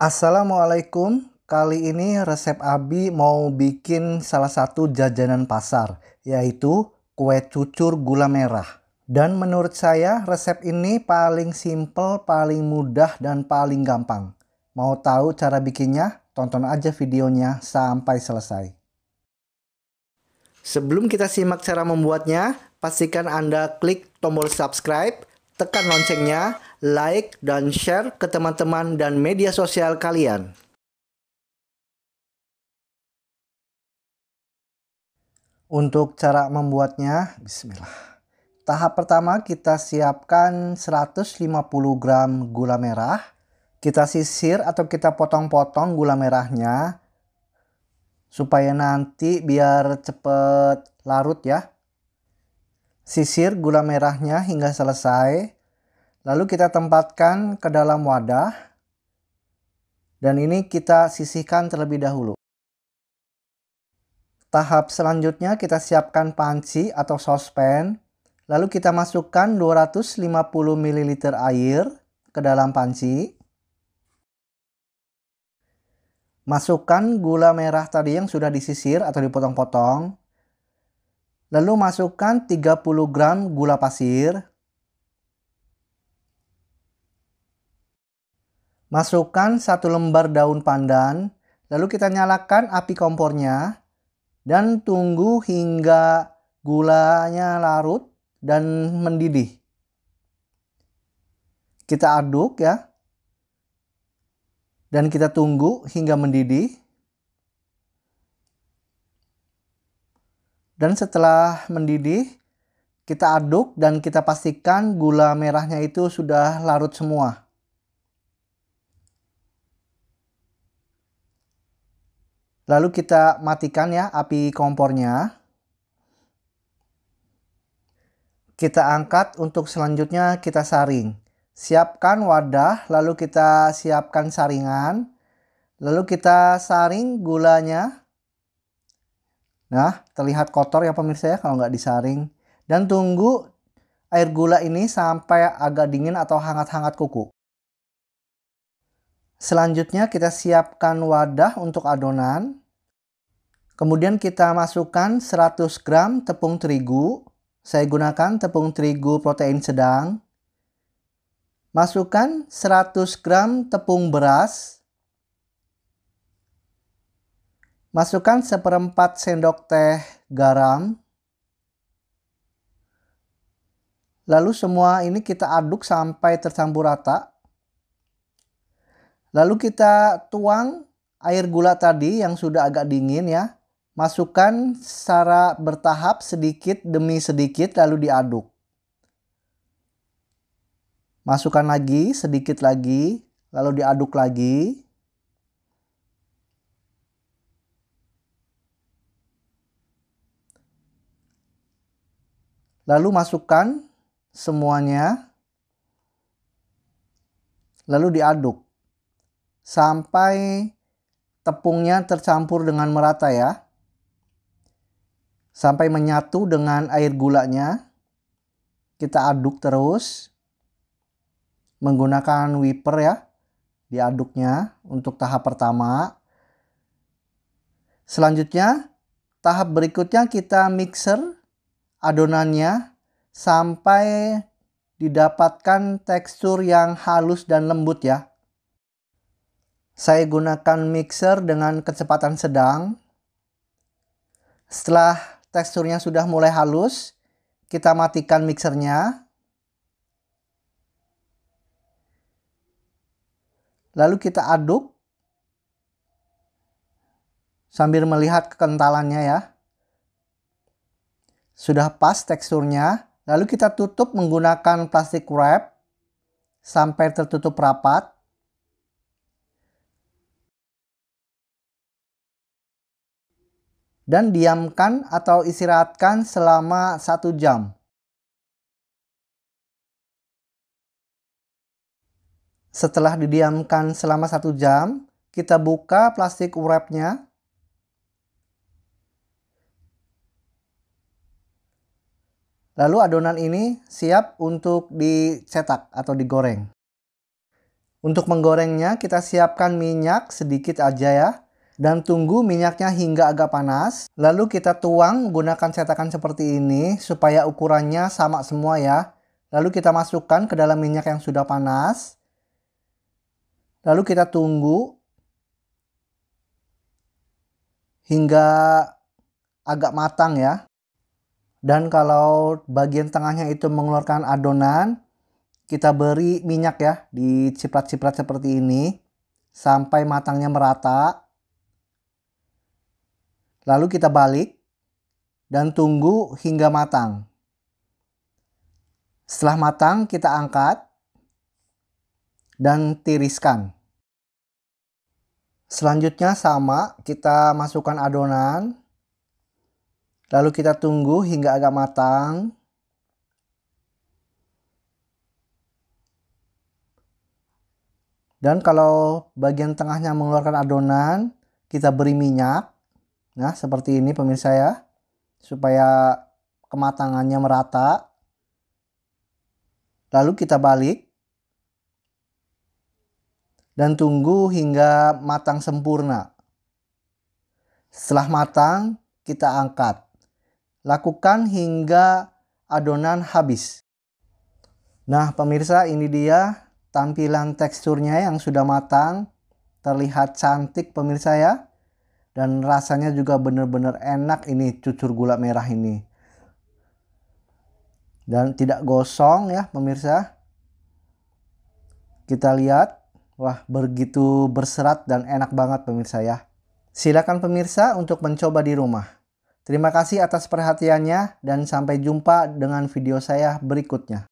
Assalamualaikum. Kali ini resep Abi mau bikin salah satu jajanan pasar, yaitu kue cucur gula merah. Dan menurut saya resep ini paling simple, paling mudah, dan paling gampang. Mau tahu cara bikinnya? Tonton aja videonya sampai selesai. Sebelum kita simak cara membuatnya, pastikan Anda klik tombol subscribe, tekan loncengnya, like, dan share ke teman-teman dan media sosial kalian. Untuk cara membuatnya, bismillah. Tahap pertama kita siapkan 150 gram gula merah. Kita sisir atau kita potong-potong gula merahnya supaya nanti biar cepat larut ya. Sisir gula merahnya hingga selesai. Lalu kita tempatkan ke dalam wadah. Dan ini kita sisihkan terlebih dahulu. Tahap selanjutnya kita siapkan panci atau sospen. Lalu kita masukkan 250 ml air ke dalam panci. Masukkan gula merah tadi yang sudah disisir atau dipotong-potong. Lalu masukkan 30 gram gula pasir. Masukkan satu lembar daun pandan, lalu kita nyalakan api kompornya dan tunggu hingga gulanya larut dan mendidih. Kita aduk ya. Dan kita tunggu hingga mendidih. Dan setelah mendidih, kita aduk dan kita pastikan gula merahnya itu sudah larut semua. Lalu kita matikan ya api kompornya. Kita angkat untuk selanjutnya kita saring. Siapkan wadah, lalu kita siapkan saringan. Lalu kita saring gulanya. Nah, terlihat kotor ya pemirsa ya kalau nggak disaring. Dan tunggu air gula ini sampai agak dingin atau hangat-hangat kuku. Selanjutnya kita siapkan wadah untuk adonan. Kemudian kita masukkan 100 gram tepung terigu. Saya gunakan tepung terigu protein sedang. Masukkan 100 gram tepung beras. Masukkan seperempat sendok teh garam. Lalu semua ini kita aduk sampai tercampur rata. Lalu kita tuang air gula tadi yang sudah agak dingin ya Masukkan secara bertahap sedikit demi sedikit lalu diaduk. Masukkan lagi, sedikit lagi, lalu diaduk lagi. Lalu masukkan semuanya. Lalu diaduk sampai tepungnya tercampur dengan merata ya sampai menyatu dengan air gulanya. Kita aduk terus menggunakan wiper ya. Diaduknya untuk tahap pertama. Selanjutnya, tahap berikutnya kita mixer adonannya sampai didapatkan tekstur yang halus dan lembut ya. Saya gunakan mixer dengan kecepatan sedang. Setelah teksturnya sudah mulai halus, kita matikan mixernya. Lalu kita aduk sambil melihat kekentalannya ya. Sudah pas teksturnya. Lalu kita tutup menggunakan plastik wrap sampai tertutup rapat. dan diamkan atau istirahatkan selama satu jam. Setelah didiamkan selama satu jam, kita buka plastik wrapnya. Lalu adonan ini siap untuk dicetak atau digoreng. Untuk menggorengnya kita siapkan minyak sedikit aja ya dan tunggu minyaknya hingga agak panas. Lalu kita tuang gunakan cetakan seperti ini supaya ukurannya sama semua ya. Lalu kita masukkan ke dalam minyak yang sudah panas. Lalu kita tunggu hingga agak matang ya. Dan kalau bagian tengahnya itu mengeluarkan adonan, kita beri minyak ya, di ciprat ciprat seperti ini sampai matangnya merata. Lalu kita balik dan tunggu hingga matang. Setelah matang, kita angkat dan tiriskan. Selanjutnya sama, kita masukkan adonan. Lalu kita tunggu hingga agak matang. Dan kalau bagian tengahnya mengeluarkan adonan, kita beri minyak. Nah, seperti ini pemirsa ya. Supaya kematangannya merata. Lalu kita balik. Dan tunggu hingga matang sempurna. Setelah matang, kita angkat. Lakukan hingga adonan habis. Nah, pemirsa, ini dia tampilan teksturnya yang sudah matang. Terlihat cantik pemirsa ya dan rasanya juga benar-benar enak ini cucur gula merah ini dan tidak gosong ya pemirsa kita lihat wah begitu berserat dan enak banget pemirsa ya silakan pemirsa untuk mencoba di rumah terima kasih atas perhatiannya dan sampai jumpa dengan video saya berikutnya